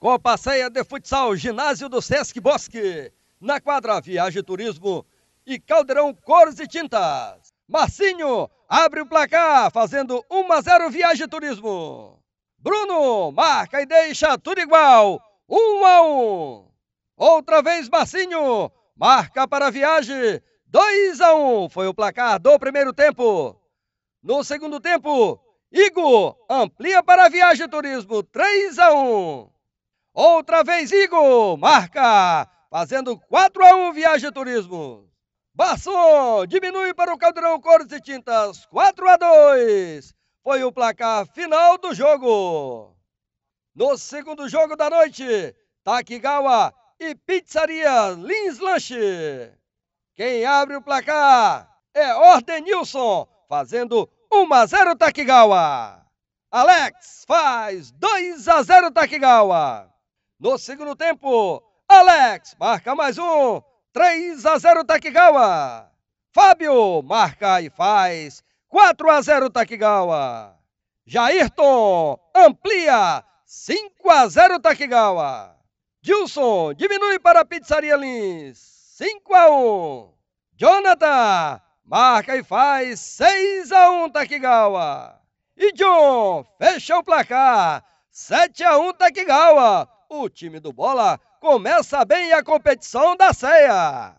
Com passeia de futsal, ginásio do Sesc Bosque. Na quadra, viagem turismo e caldeirão cores e tintas. Marcinho abre o placar, fazendo 1 a 0 viagem turismo. Bruno marca e deixa tudo igual. 1 a 1. Outra vez Marcinho marca para a viagem. 2 a 1 foi o placar do primeiro tempo. No segundo tempo, Igor amplia para a viagem turismo. 3 a 1. Outra vez Igor, marca, fazendo 4 a 1 Viagem Turismo. Basso, diminui para o Caldeirão Cores e Tintas, 4 a 2. Foi o placar final do jogo. No segundo jogo da noite, Takigawa e Pizzaria Lins Lanche. Quem abre o placar é Ordenilson, fazendo 1 a 0 Takigawa. Alex faz 2 a 0 Takigawa. No segundo tempo, Alex marca mais um. 3 a 0 Takigawa. Fábio marca e faz 4 a 0 Takigawa. Jairton amplia 5 a 0 Takigawa. Gilson diminui para a Pizzaria Lins 5 a 1. Jonathan marca e faz 6 a 1 Takigawa. E John fecha o placar 7 a 1 Takigawa o time do Bola começa bem a competição da ceia.